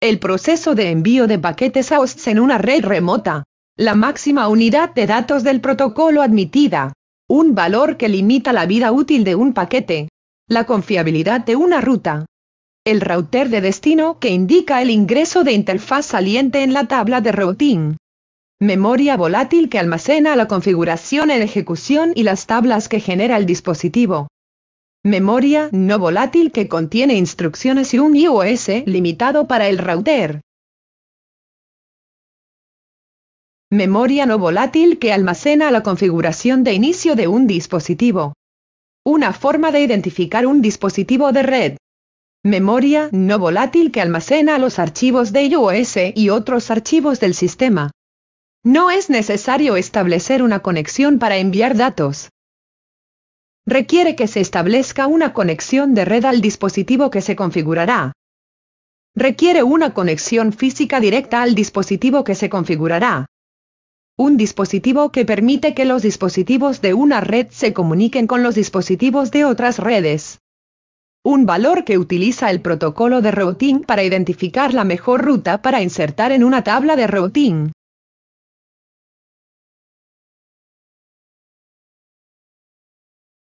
el proceso de envío de paquetes a hosts en una red remota, la máxima unidad de datos del protocolo admitida, un valor que limita la vida útil de un paquete, la confiabilidad de una ruta, el router de destino que indica el ingreso de interfaz saliente en la tabla de routing. Memoria volátil que almacena la configuración en ejecución y las tablas que genera el dispositivo memoria no volátil que contiene instrucciones y un iOS limitado para el router. Memoria no volátil que almacena la configuración de inicio de un dispositivo. Una forma de identificar un dispositivo de red. Memoria no volátil que almacena los archivos de iOS y otros archivos del sistema. No es necesario establecer una conexión para enviar datos requiere que se establezca una conexión de red al dispositivo que se configurará. Requiere una conexión física directa al dispositivo que se configurará. Un dispositivo que permite que los dispositivos de una red se comuniquen con los dispositivos de otras redes. Un valor que utiliza el protocolo de routing para identificar la mejor ruta para insertar en una tabla de routing.